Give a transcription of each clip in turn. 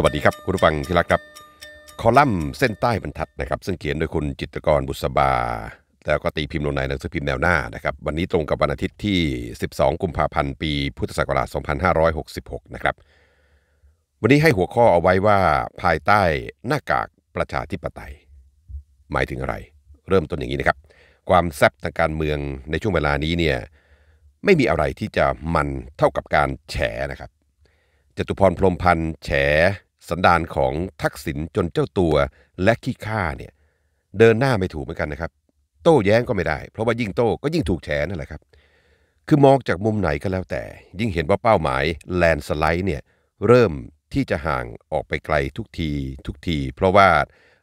สวัสดีครับคุณผู้ฟังที่รักครับ คอลัมน์เส้นใต้บรรทัดนะครับซึ่งเขียนโดยคุณจิตกรบุษบาแล้วก็ตีพิมพ์ลงในหนังสือพิมพ์แนวหน้านะครับ วันนี้ตรงกับวันอาทิตย์ที่ 12 กุมภาพันธ์ ปี พุทธศักราช2566 นะครับ วันนี้ให้หัวข้อเอาไว้ว่าภายใต้หน้ากากประชาธิปไตย หมายถึงอะไร เริ่มต้นอย่างนี้นะครับ ความแซบทางการเมืองในช่วงเวลานี้เนี่ยไม่มีอะไรที่จะมันเท่ากับการแฉนะครับจตุพรพรมพันธ์แฉสันดานของทักษิณจนเจ้าตัวและขี้ข้าเนี่ยเดินหน้าไม่ถูกเหมือนกันนะครับ โต้แย้งก็ไม่ได้เพราะว่ายิ่งโต้ก็ยิ่งถูกแฉนั่นแหละครับ คือมองจากมุมไหนก็แล้วแต่ ยิ่งเห็นว่าเป้าหมายแลนสไลด์เนี่ยเริ่มที่จะห่างออกไปไกลทุกที ทุกที เพราะว่า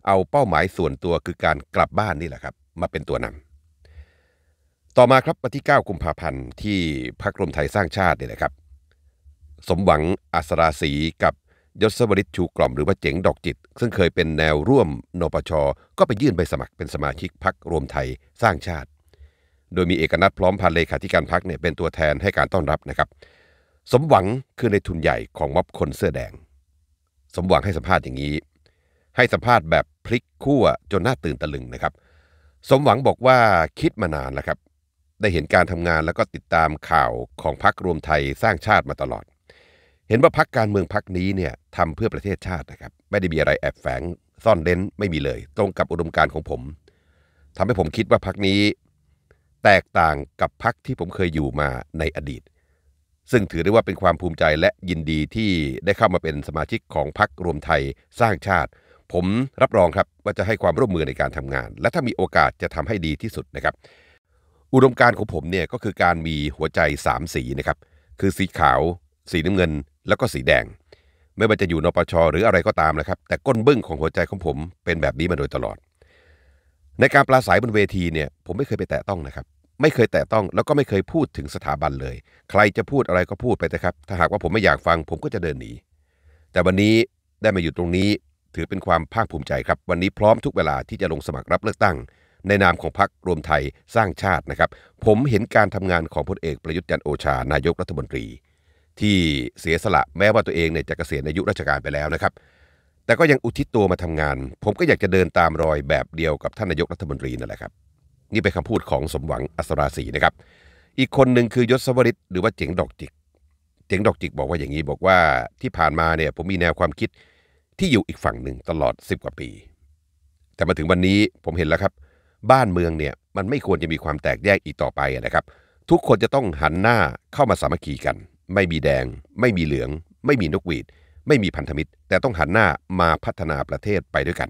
เอาเป้าหมายส่วนตัวคือการกลับบ้านนี่แหละครับ มาเป็นตัวนำ ต่อมาครับวันที่9กุมภาพันธ์ที่พรรครวมไทยสร้างชาตินี่แหละครับ สมหวังอัศราศีกับยศวริชชูกล่อมหรือว่าเจ๋งดอกจิต ซึ่งเคยเป็นแนวร่วมนปช ก็ไปยื่นใบสมัครเป็นสมาชิกพักรวมไทยสร้างชาติ โดยมีเอกนัทพร้อมพันเลขาธิการพักเนี่ยเป็นตัวแทนให้การต้อนรับนะครับ สมหวังคือในทุนใหญ่ของม็อบคนเสื้อแดง สมหวังให้สัมภาษณ์อย่างนี้ ให้สัมภาษณ์แบบพลิกขั้วจนน่าตื่นตะลึงนะครับ สมหวังบอกว่าคิดมานานแล้วครับ ได้เห็นการทำงานแล้วก็ติดตามข่าวของพักรวมไทยสร้างชาติมาตลอดเห็นว่าพักการเมืองพักนี้เนี่ยทำเพื่อประเทศชาตินะครับ ไม่ได้มีอะไรแอบแฝงซ่อนเล้นไม่มีเลย ตรงกับอุดมการณ์ของผม ทำให้ผมคิดว่าพักนี้แตกต่างกับพักที่ผมเคยอยู่มาในอดีต ซึ่งถือได้ว่าเป็นความภูมิใจและยินดีที่ได้เข้ามาเป็นสมาชิกของพักรวมไทยสร้างชาติ ผมรับรองครับว่าจะให้ความร่วมมือในการทำงาน และถ้ามีโอกาสจะทำให้ดีที่สุดนะครับ อุดมการณ์ของผมเนี่ยก็คือการมีหัวใจ3สีนะครับคือสีขาว สีน้ำเงินแล้วก็สีแดง ไม่ว่าจะอยู่นปช หรืออะไรก็ตามนะครับ แต่ก้นบึ้งของหัวใจของผมเป็นแบบนี้มาโดยตลอด ในการปราศัยบนเวทีเนี่ยผมไม่เคยไปแตะต้องนะครับ ไม่เคยแตะต้อง แล้วก็ไม่เคยพูดถึงสถาบันเลย ใครจะพูดอะไรก็พูดไปนะครับ ถ้าหากว่าผมไม่อยากฟังผมก็จะเดินหนี แต่วันนี้ได้มาอยู่ตรงนี้ถือเป็นความภาคภูมิใจครับวันนี้พร้อมทุกเวลาที่จะลงสมัครรับเลือกตั้ง ในนามของพรรครวมไทยสร้างชาตินะครับ ผมเห็นการทำงานของพลเอกประยุทธ์จันโอชานายกรัฐมนตรีที่เสียสละ แม้ว่าตัวเองเนี่ยจะเกษียณอายุราชการไปแล้วนะครับ แต่ก็ยังอุทิศตัวมาทำงาน ผมก็อยากจะเดินตามรอยแบบเดียวกับท่านนายกรัฐมนตรีนั่นแหละครับ นี่เป็นคำพูดของสมหวังอัศราศีนะครับ อีกคนหนึ่งคือยศวริศหรือว่าเจ๋งดอกจิก เจ๋งดอกจิกบอกว่าอย่างนี้บอกว่าที่ผ่านมาเนี่ยผมมีแนวความคิดที่อยู่อีกฝั่งหนึ่งตลอด 10 กว่าปี แต่มาถึงวันนี้ผมเห็นแล้วครับ บ้านเมืองเนี่ยมันไม่ควรจะมีความแตกแยกอีกต่อไปนะครับ ทุกคนจะต้องหันหน้าเข้ามาสามัคคีกันไม่มีแดง ไม่มีเหลือง ไม่มีนกหวีด ไม่มีพันธมิตร แต่ต้องหันหน้ามาพัฒนาประเทศไปด้วยกัน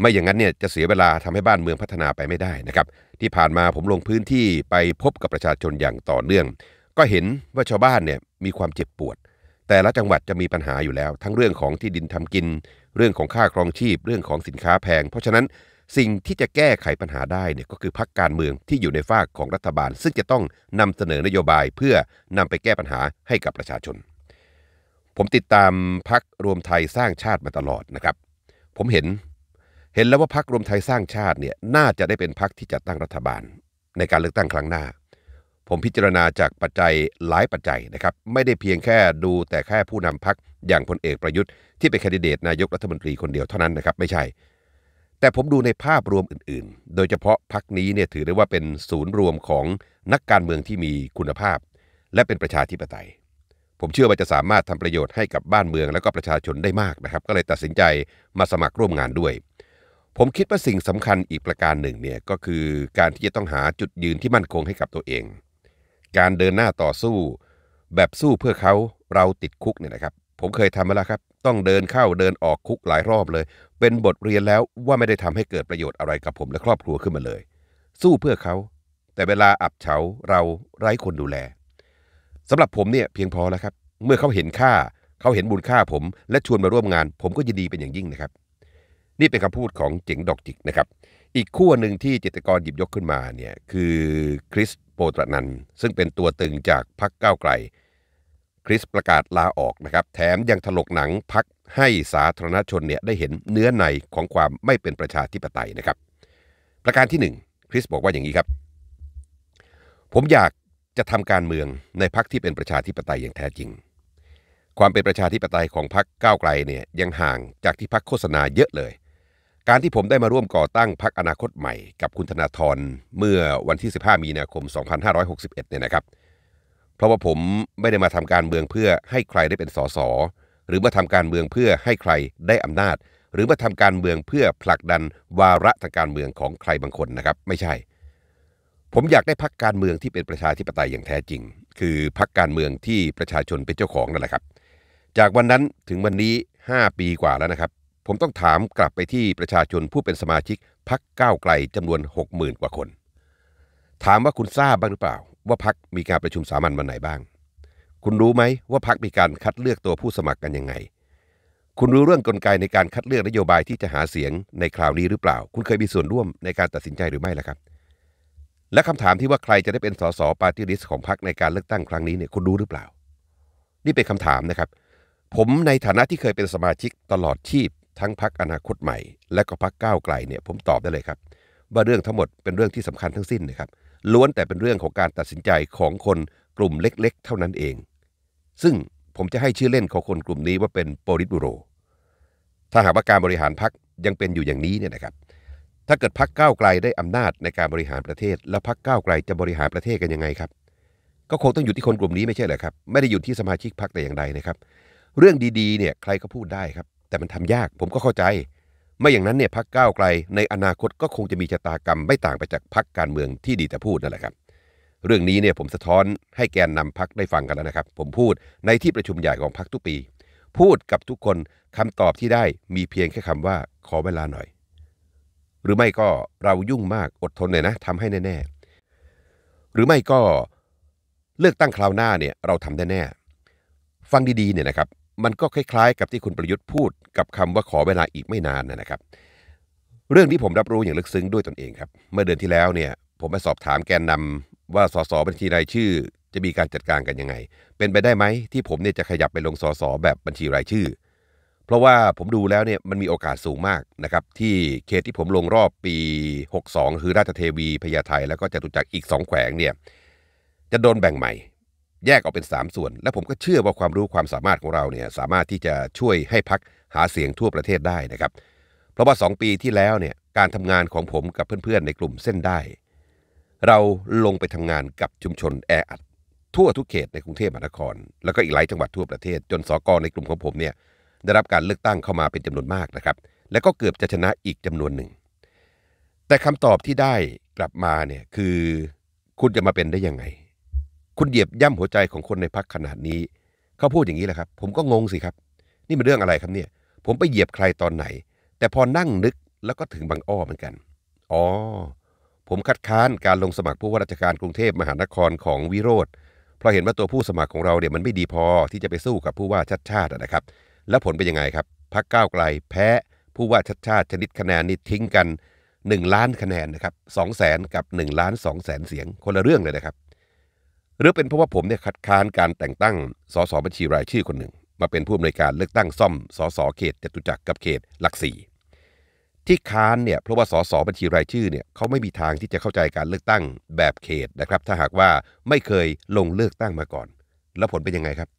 ไม่อย่างนั้นเนี่ยจะเสียเวลาทำให้บ้านเมืองพัฒนาไปไม่ได้นะครับ ที่ผ่านมาผมลงพื้นที่ไปพบกับประชาชนอย่างต่อเนื่อง ก็เห็นว่าชาวบ้านเนี่ยมีความเจ็บปวด แต่ละจังหวัดจะมีปัญหาอยู่แล้วทั้งเรื่องของที่ดินทำกิน เรื่องของค่าครองชีพเรื่องของสินค้าแพง เพราะฉะนั้นสิ่งที่จะแก้ไขปัญหาได้เนี่ยก็คือพักการเมืองที่อยู่ในฝากของรัฐบาล ซึ่งจะต้องนำเสนอนโยบายเพื่อนำไปแก้ปัญหาให้กับประชาชน ผมติดตามพักรวมไทยสร้างชาติมาตลอดนะครับผมเห็นเห็นแล้วว่าพักรวมไทยสร้างชาติเนี่ยน่าจะได้เป็นพักที่จัดตั้งรัฐบาล ในการเลือกตั้งครั้งหน้า ผมพิจารณาจากปัจจัยหลายปัจจัยนะครับไม่ได้เพียงแค่ดูแต่แค่ผู้นำพักอย่างพลเอกประยุทธ์ที่เป็นคนดิเดตนายกรัฐมนตรีคนเดียวเท่านั้นนะครับ ไม่ใช่แต่ผมดูในภาพรวมอื่นๆ โดยเฉพาะพักนี้เนี่ยถือได้ว่าเป็นศูนย์รวมของนักการเมืองที่มีคุณภาพ และเป็นประชาธิปไตย ผมเชื่อว่าจะสามารถทำประโยชน์ให้กับบ้านเมืองและก็ประชาชนได้มากนะครับ ก็เลยตัดสินใจมาสมัครร่วมงานด้วย ผมคิดว่าสิ่งสำคัญอีกประการหนึ่งเนี่ยก็คือการที่จะต้องหาจุดยืนที่มั่นคงให้กับตัวเอง การเดินหน้าต่อสู้ แบบสู้เพื่อเขาเราติดคุกเนี่ยนะครับผมเคยทำมาแล้วครับ ต้องเดินเข้าเดินออกคุกหลายรอบเลย เป็นบทเรียนแล้วว่าไม่ได้ทำให้เกิดประโยชน์อะไรกับผมและครอบครัวขึ้นมาเลย สู้เพื่อเขา แต่เวลาอับเฉาเราไร้คนดูแล สำหรับผมเนี่ยเพียงพอแล้วครับ เมื่อเขาเห็นค่าเขาเห็นบุญค่าผม และชวนมาร่วมงาน ผมก็ยินดีเป็นอย่างยิ่งนะครับ นี่เป็นคำพูดของเจ๋งดอกจิกนะครับ อีกขั้วหนึ่งที่จิตกรหยิบยกขึ้นมาเนี่ยคือคริสโปตรนันซึ่งเป็นตัวตึงจากพรรคก้าวไกลริสประกาศลาออกนะครับแถมยังถลกหนังพักให้สาธารณชนเนี่ยได้เห็นเนื้อในของความไม่เป็นประชาธิปไตยนะครับ ประการที่ 1 คริสบอกว่าอย่างนี้ครับ ผมอยากจะทำการเมืองในพักที่เป็นประชาธิปไตยอย่างแท้จริง ความเป็นประชาธิปไตยของพักก้าวไกลเนี่ยยังห่างจากที่พักโฆษณาเยอะเลย การที่ผมได้มาร่วมก่อตั้งพักอนาคตใหม่กับคุณธนาธรเมื่อวันที่ 15มีนาคม2561เนี่ยนะครับเพราะว่าผมไม่ได้มาทำการเมืองเพื่อให้ใครได้เป็นสสหรือมาทำการเมืองเพื่อให้ใครได้อำนาจ หรือมาทำการเมืองเพื่อผลักดันวาระทางการเมืองของใครบางคนนะครับ ไม่ใช่ ผมอยากได้พักการเมืองที่เป็นประชาธิปไตยอย่างแท้จริง คือพักการเมืองที่ประชาชนเป็นเจ้าของนั่นแหละครับ จากวันนั้นถึงวันนี้ 5 ปีกว่าแล้วนะครับ ผมต้องถามกลับไปที่ประชาชนผู้เป็นสมาชิกพักก้าวไกล จำนวน 60,000 กว่าคน ถามว่าคุณทราบบ้างหรือเปล่าว่าพักมีการประชุมสามัญวันไหนบ้าง คุณรู้ไหม ว่าพักมีการคัดเลือกตัวผู้สมัครกันยังไง คุณรู้เรื่องกลไกในการคัดเลือกนโยบายที่จะหาเสียงในคราวนี้หรือเปล่า คุณเคยมีส่วนร่วมในการตัดสินใจหรือไม่ล่ะครับ และคำถามที่ว่าใครจะได้เป็นสส ปาร์ตี้ลิสต์ของพักในการเลือกตั้งครั้งนี้เนี่ยคุณรู้หรือเปล่า นี่เป็นคำถามนะครับ ผมในฐานะที่เคยเป็นสมาชิกตลอดชีพ ทั้งพักอนาคตใหม่และก็พักก้าวไกลเนี่ยผมตอบได้เลยครับ ว่าเรื่องทั้งหมดเป็นเรื่องที่สำคัญทั้งสิ้นนะครับเล้วนแต่เป็นเรื่องของการตัดสินใจของคนกลุ่มเล็กๆ เท่านั้นเอง ซึ่งผมจะให้ชื่อเล่นของคนกลุ่มนี้ว่าเป็นโปลิตบูโร ถ้าหากว่าการบริหารพักยังเป็นอยู่อย่างนี้เนี่ยนะครับ ถ้าเกิดพักก้าวไกลได้อำนาจในการบริหารประเทศแล้วพักก้าวไกลจะบริหารประเทศกันยังไงครับ ก็คงต้องอยู่ที่คนกลุ่มนี้ไม่ใช่เหรอครับ ไม่ได้อยู่ที่สมาชิกพักแต่อย่างใดนะครับ เรื่องดีๆ เนี่ยใครก็พูดได้ครับ แต่มันทำยากผมก็เข้าใจไม่อย่างนั้นเนี่ยพักก้าวไกลในอนาคตก็คงจะมีชะตากรรมไม่ต่างไปจากพักการเมืองที่ดีแต่พูดนั่นแหละครับ เรื่องนี้เนี่ยผมสะท้อนให้แกนนำพักได้ฟังกันแล้วนะครับ ผมพูดในที่ประชุมใหญ่ของพักทุกปี พูดกับทุกคนคำตอบที่ได้มีเพียงแค่คำว่าขอเวลาหน่อย หรือไม่ก็เรายุ่งมากอดทนหน่อยนะทำให้แน่ๆหรือไม่ก็เลือกตั้งคราวหน้าเนี่ยเราทำแน่ฟังดีๆ เนี่ยนะครับมันก็คล้ายๆกับที่คุณประยุทธ์พูดกับคำว่าขอเวลาอีกไม่นานนะครับ เรื่องที่ผมรับรู้อย่างลึกซึ้งด้วยตนเองครับ เมื่อเดือนที่แล้วเนี่ยผมไปสอบถามแกนนำว่าสสบัญชีรายชื่อ จะมีการจัดการกันยังไง เป็นไปได้ไหมที่ผมเนี่ยจะขยับไปลงสสแบบบัญชีรายชื่อ เพราะว่าผมดูแล้วเนี่ยมันมีโอกาสสูงมากนะครับที่เขตที่ผมลงรอบปี 62คือราชเทวีพญาไทแล้วก็จตุจักรอีก 2 แขวงเนี่ยจะโดนแบ่งใหม่แยกออกเป็น 3 ส่วนและผมก็เชื่อว่าความรู้ความสามารถของเราเนี่ยสามารถที่จะช่วยให้พักหาเสียงทั่วประเทศได้นะครับ เพราะว่า 2 ปีที่แล้วเนี่ยการทำงานของผมกับเพื่อนๆในกลุ่มเส้นได้ เราลงไปทำงานกับชุมชน แออัดทั่วทุกเขตในกรุงเทพมหานคร แล้วก็อีกหลายจังหวัดทั่วประเทศ จนสกในกลุ่มของผมเนี่ยได้รับการเลือกตั้งเข้ามาเป็นจำนวนมากนะครับ และก็เกือบจะชนะอีกจำนวนหนึ่ง แต่คำตอบที่ได้กลับมาเนี่ยคือคุณจะมาเป็นได้ยังไงคุณเหยียบย่ำหัวใจของคนในพักขนาดนี้ เขาพูดอย่างนี้แหละครับ ผมก็งงสิครับ นี่เป็นเรื่องอะไรครับเนี่ย ผมไปเหยียบใครตอนไหน แต่พอนั่งนึกแล้วก็ถึงบางอ้อเหมือนกัน อ๋อ ผมคัดค้านการลงสมัครผู้ว่าราชการกรุงเทพมหานครของวิโรธเพราะเห็นว่าตัวผู้สมัครของเราเนี่ยมันไม่ดีพอที่จะไปสู้กับผู้ว่าชัดชาตินะครับ แล้วผลเป็นยังไงครับ พักก้าวไกลแพ้ผู้ว่าชัดชาติชนิดคะแนนนี่ทิ้งกัน 1 ล้านคะแนนนะครับสองแสนกับ 1 ล้านสองแสนเสียงคนละเรื่องเลยนะครับหรือเป็นเพราะว่าผมเนี่ยคัดค้านการแต่งตั้งสสบัญชีรายชื่อคนหนึ่ง มาเป็นผู้อำนวยการเลือกตั้งซ่อมสสเขตจตุจักรกับเขตหลักสี่ที่ค้านเนี่ยเพราะว่าสสบัญชีรายชื่อเนี่ยเขาไม่มีทางที่จะเข้าใจการเลือกตั้งแบบเขตนะครับ ถ้าหากว่าไม่เคยลงเลือกตั้งมาก่อน แล้วผลเป็นยังไงครับ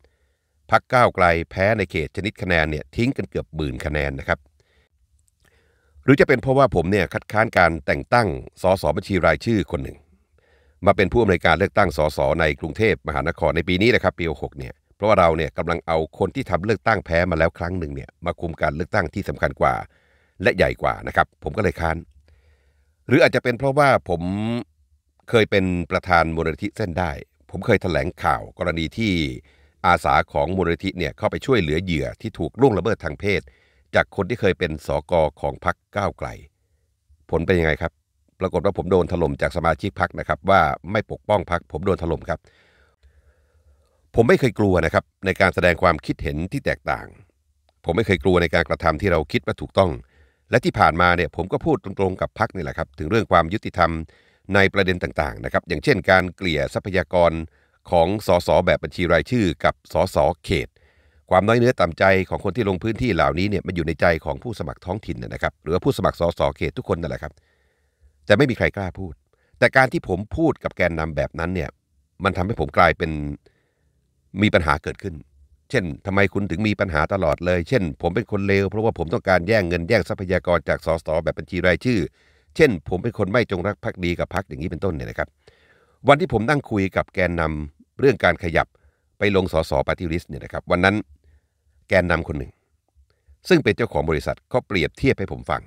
พักก้าวไกลแพ้ในเขตชนิดคะแนนเนี่ยทิ้งกันเกือบหมื่นคะแนนนะครับ หรือจะเป็นเพราะว่าผมเนี่ยคัดค้านการแต่งตั้งสสบัญชีรายชื่อคนหนึ่งมาเป็นผู้อำนวยการเลือกตั้งสสในกรุงเทพมหานครในปีนี้นะครับ ปีหกเนี่ยเพราะว่าเราเนี่ยกำลังเอาคนที่ทำเลือกตั้งแพ้มาแล้วครั้งหนึ่งเนี่ยมาคุมการเลือกตั้งที่สำคัญกว่าและใหญ่กว่านะครับผมก็เลยค้านหรืออาจจะเป็นเพราะว่าผมเคยเป็นประธานมูลนิธิเส้นได้ ผมเคยถแถลงข่าวกรณีที่อาสาของมูลนิธิเนี่ยเข้าไปช่วยเหลือเหยื่อที่ถูกล่วงละเมิดทางเพศ จากคนที่เคยเป็นสอกอของพรรคก้าวไกล ผลเป็นยังไงครับปรากฏว่าผมโดนถล่มจากสมาชิกพักนะครับว่าไม่ปกป้องพักผมโดนถล่มครับ ผมไม่เคยกลัวนะครับในการแสดงความคิดเห็นที่แตกต่าง ผมไม่เคยกลัวในการกระทำที่เราคิดว่าถูกต้อง และที่ผ่านมาเนี่ยผมก็พูดตรงๆกับพักนี่แหละครับถึงเรื่องความยุติธรรมในประเด็นต่างๆนะครับ อย่างเช่นการเกลี่ยทรัพยากรของสสแบบบัญชีรายชื่อกับสสเขต ความน้อยเนื้อต่ำใจของคนที่ลงพื้นที่เหล่านี้เนี่ยมันอยู่ในใจของผู้สมัครท้องถิ่นนะครับ หรือผู้สมัครสสเขตทุกคนนั่นแหละครับแต่ไม่มีใครกล้าพูด แต่การที่ผมพูดกับแกนนำแบบนั้นเนี่ย มันทำให้ผมกลายเป็นมีปัญหาเกิดขึ้น เช่น ทำไมคุณถึงมีปัญหาตลอดเลย เช่นผมเป็นคนเลวเพราะว่าผมต้องการแย่งเงินแย่งทรัพยากรจากสสแบบบัญชีรายชื่อ เช่น ผมเป็นคนไม่จงรักภักดีกับพักอย่างนี้เป็นต้นเนี่ยนะครับ วันที่ผมนั่งคุยกับแกนนำเรื่องการขยับไปลงสสปฏิริีเนี่ยนะครับ วันนั้นแกนนำคนหนึ่ง ซึ่งเป็นเจ้าของบริษัทเขาเปรียบเทียบให้ผมฟัง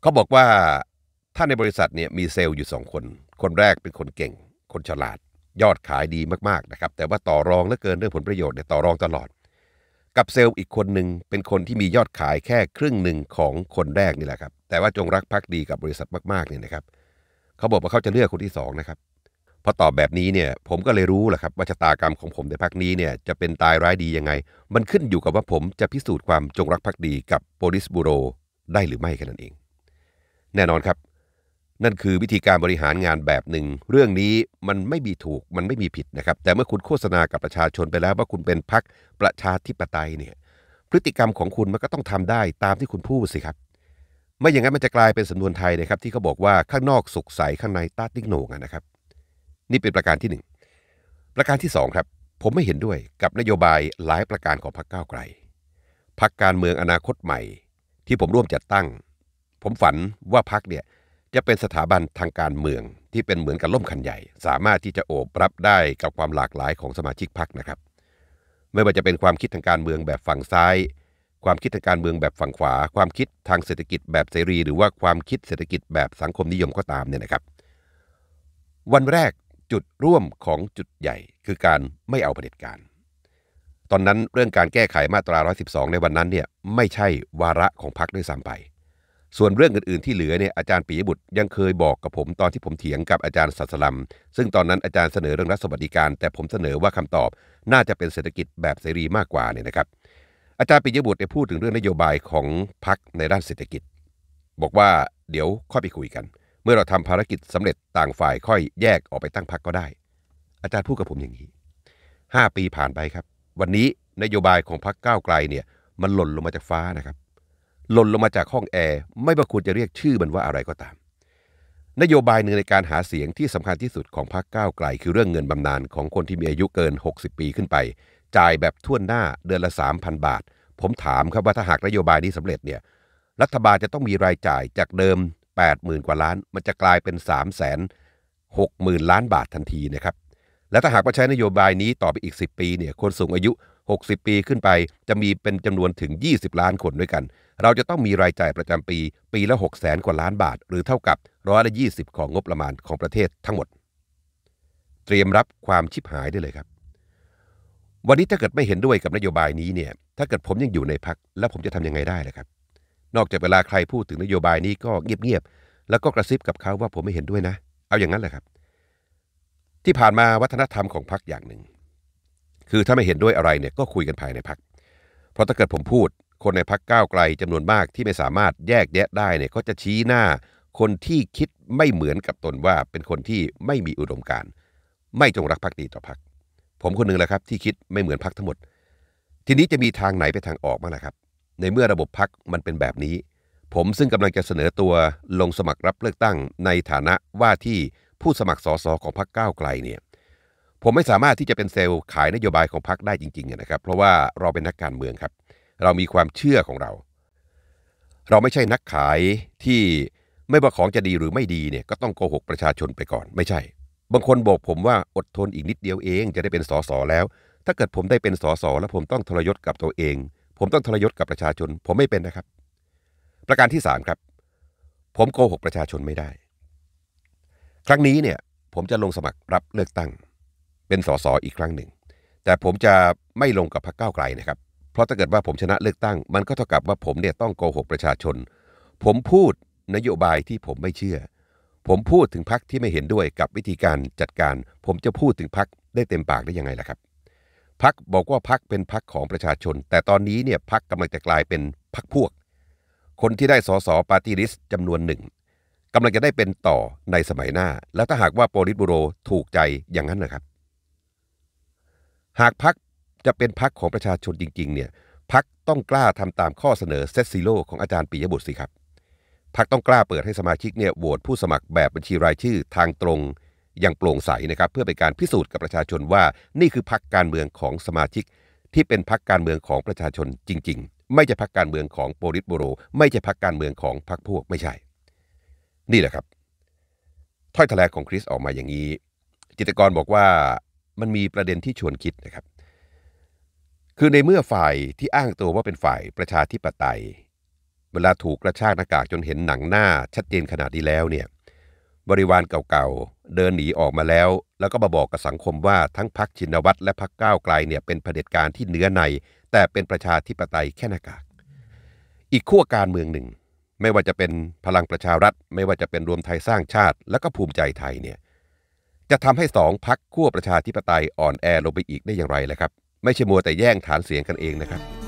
เขาบอกว่าถ้าในบริษัทเนี่ยมีเซลล์อยู่ 2 คน คนแรกเป็นคนเก่ง คนฉลาด ยอดขายดีมากๆนะครับ แต่ว่าต่อรองเหลือเกินเรื่องผลประโยชน์เนี่ยต่อรองตลอด กับเซลล์อีกคนหนึ่งเป็นคนที่มียอดขายแค่ครึ่งหนึ่งของคนแรกนี่แหละครับ แต่ว่าจงรักภักดีกับบริษัทมากๆเนี่ยนะครับ เขาบอกว่าเขาจะเลือกคนที่2นะครับ พอตอบแบบนี้เนี่ยผมก็เลยรู้แหละครับว่าชะตากรรมของผมในพักนี้เนี่ยจะเป็นตายร้ายดียังไง มันขึ้นอยู่กับว่าผมจะพิสูจน์ความจงรักภักดีกับโปลิสบูโร ได้หรือไม่แค่นั้นเอง แน่นอนครับนั่นคือวิธีการบริหารงานแบบหนึ่ง เรื่องนี้มันไม่มีถูกมันไม่มีผิดนะครับ แต่เมื่อคุณโฆษณากับประชาชนไปแล้วว่าคุณเป็นพรรคประชาธิปไตยเนี่ย พฤติกรรมของคุณมันก็ต้องทำได้ตามที่คุณพูดสิครับ ไม่อย่างนั้นมันจะกลายเป็นสำนวนไทยนะครับ ที่เขาบอกว่าข้างนอกสุขใสข้างในตาติ๊งโหนงนะครับ นี่เป็นประการที่ 1 ประการที่2ครับ ผมไม่เห็นด้วยกับนโยบายหลายประการของพรรคก้าวไกล พรรคการเมืองอนาคตใหม่ ที่ผมร่วมจัดตั้ง ผมฝันว่าพรรคเนี่ยจะเป็นสถาบันทางการเมืองที่เป็นเหมือนกับล่มคันใหญ่ สามารถที่จะโอบรับได้กับความหลากหลายของสมาชิกพรรคนะครับ ไม่ว่าจะเป็นความคิดทางการเมืองแบบฝั่งซ้าย ความคิดทางการเมืองแบบฝั่งขวา ความคิดทางเศรษฐกิจแบบเสรี หรือว่าความคิดเศรษฐกิจแบบสังคมนิยมก็ตามเนี่ยนะครับ วันแรกจุดร่วมของจุดใหญ่คือการไม่เอาเผด็จการ ตอนนั้นเรื่องการแก้ไขมาตรา 112 ในวันนั้นเนี่ยไม่ใช่วาระของพรรคด้วยซ้ำไปส่วนเรื่องอื่นๆที่เหลือเนี่ยอาจารย์ปิยบุตรยังเคยบอกกับผมตอนที่ผมเถียงกับอาจารย์สัสลัมซึ่งตอนนั้นอาจารย์เสนอเรื่องรัฐสวัสดิการ แต่ผมเสนอว่าคำตอบน่าจะเป็นเศรษฐกิจแบบเสรีมากกว่าเนี่ยนะครับ อาจารย์ปิยบุตรได้พูดถึงเรื่องนโยบายของพรรคในด้านเศรษฐกิจ บอกว่าเดี๋ยวค่อยไปคุยกัน เมื่อเราทำภารกิจสำเร็จต่างฝ่ายค่อยแยกออกไปตั้งพรรคก็ได้ อาจารย์พูดกับผมอย่างนี้5ปีผ่านไปครับ วันนี้นโยบายของพรรคก้าวไกลเนี่ยมันหล่นลงมาจากฟ้านะครับหล่นลงมาจากห้องแอร์ ไม่ว่าคุณจะเรียกชื่อมันว่าอะไรก็ตาม นโยบายหนึ่งในการหาเสียงที่สำคัญที่สุดของพรรคก้าวไกล คือเรื่องเงินบำนาญของคนที่มีอายุเกิน 60 ปีขึ้นไป จ่ายแบบท่วนหน้าเดือนละ 3,000 บาท ผมถามครับว่าถ้าหากนโยบายนี้สำเร็จเนี่ยรัฐบาลจะต้องมีรายจ่ายจากเดิม 80,000 กว่าล้าน มันจะกลายเป็น3แสนหก60,000 ล้านบาททันทีนะครับและถ้าหากว่าใช้นโยบายนี้ต่อไปอีก 10 ปีเนี่ยคนสูงอายุ60 ปีขึ้นไปจะมีเป็นจำนวนถึง 20 ล้านคนด้วยกัน เราจะต้องมีรายจ่ายประจำปี ปีละ6 0แสนกว่าล้านบาท หรือเท่ากับร้อยละ20 ของงบประมาณของประเทศทั้งหมด เตรียมรับความชิบหายได้เลยครับ วันนี้ถ้าเกิดไม่เห็นด้วยกับนโยบายนี้เนี่ยถ้าเกิดผมยังอยู่ในพักแล้วผมจะทํำยังไงได้ล่ะครับ นอกจากเวลาใครพูดถึงนโยบายนี้ก็เงียบๆแล้วก็กระซิบกับเขาว่าผมไม่เห็นด้วยนะ เอาอย่างนั้นแหละครับ ที่ผ่านมาวัฒนธรรมของพักอย่างหนึ่งคือถ้าไม่เห็นด้วยอะไรเนี่ยก็คุยกันภายในพัก เพราะถ้าเกิดผมพูดคนในพักก้าวไกลจำนวนมากที่ไม่สามารถแยกแยะได้เนี่ยก็จะชี้หน้า คนที่คิดไม่เหมือนกับตนว่าเป็นคนที่ไม่มีอุดมการณ์ไม่จงรักภักดีต่อพักผมคนหนึ่งแหละครับที่คิดไม่เหมือนพักทั้งหมด ทีนี้จะมีทางไหนไปทางออกบ้างล่ะครับ ในเมื่อระบบพักมันเป็นแบบนี้ ผมซึ่งกำลังจะเสนอตัวลงสมัครรับเลือกตั้งในฐานะว่าที่ผู้สมัครสสของพักก้าวไกลเนี่ยผมไม่สามารถที่จะเป็นเซลล์ขายนโยบายของพรรคได้จริง ๆ นะครับ เพราะว่าเราเป็นนักการเมืองครับ เรามีความเชื่อของเรา เราไม่ใช่นักขายที่ไม่ว่าของจะดีหรือไม่ดีเนี่ยก็ต้องโกหกประชาชนไปก่อน ไม่ใช่ บางคนบอกผมว่าอดทนอีกนิดเดียวเอง จะได้เป็นสสแล้ว ถ้าเกิดผมได้เป็นสส แล้วผมต้องทรยศกับตัวเอง ผมต้องทรยศกับประชาชน ผมไม่เป็นนะครับ ประการที่ 3 ครับ ผมโกหกประชาชนไม่ได้ ครั้งนี้เนี่ยผมจะลงสมัครรับเลือกตั้งเป็นสสอีกครั้งหนึ่ง แต่ผมจะไม่ลงกับพรรคก้าวไกลนะครับ เพราะถ้าเกิดว่าผมชนะเลือกตั้ง มันก็เท่ากับว่าผมเนี่ยต้องโกหกประชาชน ผมพูดนโยบายที่ผมไม่เชื่อ ผมพูดถึงพรรคที่ไม่เห็นด้วยกับวิธีการจัดการ ผมจะพูดถึงพรรคได้เต็มปากได้ยังไงล่ะครับ พักบอกว่าพักเป็นพักของประชาชน แต่ตอนนี้เนี่ยพักกำลังจะกลายเป็นพักพวก คนที่ได้สสปาร์ตี้ลิสต์จำนวนหนึ่งกำลังจะได้เป็นต่อในสมัยหน้า แล้วถ้าหากว่าโปลิตบูโรถูกใจอย่างนั้นนะครับหากพักจะเป็นพักของประชาชนจริงๆ เนี่ย พักต้องกล้าทำตามข้อเสนอเซซิโล ของอาจารย์ปิยบุตรสิครับ พักต้องกล้าเปิดให้สมาชิกเนี่ยโหวตผู้สมัครแบบบัญชีรายชื่อทางตรงอย่างโปร่งใสนะครับ เพื่อเป็นการพิสูจน์กับประชาชนว่า นี่คือพักการเมืองของสมาชิก ที่เป็นพักการเมืองของประชาชนจริง ๆ ไม่ใช่พักการเมืองของโปริสโบโร ไม่ใช่พักการเมืองของพักพวกไม่ใช่ นี่แหละครับถ้อยแถลงของคริสออกมาอย่างนี้ จิตกรบอกว่ามันมีประเด็นที่ชวนคิดนะครับ คือในเมื่อฝ่ายที่อ้างตัวว่าเป็นฝ่ายประชาธิปไตย เวลาถูกกระชากหน้ากากจนเห็นหนังหน้าชัดเจนขนาดนี้แล้วเนี่ย บริวารเก่าๆเดินหนีออกมาแล้วแล้วก็มาบอกกับสังคมว่าทั้งพักชินวัตร และพักก้าวไกลเนี่ยเป็นเผด็จการที่เนื้อใน แต่เป็นประชาธิปไตยแค่หน้ากาก อีกขั้วการเมืองหนึ่ง ไม่ว่าจะเป็นพลังประชารัฐ ไม่ว่าจะเป็นรวมไทยสร้างชาติและก็ภูมิใจไทยเนี่ยจะทำให้สองพักขั้วประชาธิปไตยอ่อนแอลงไปอีกได้อย่างไรล่ะครับไม่ใช่มัวแต่แย่งฐานเสียงกันเองนะครับ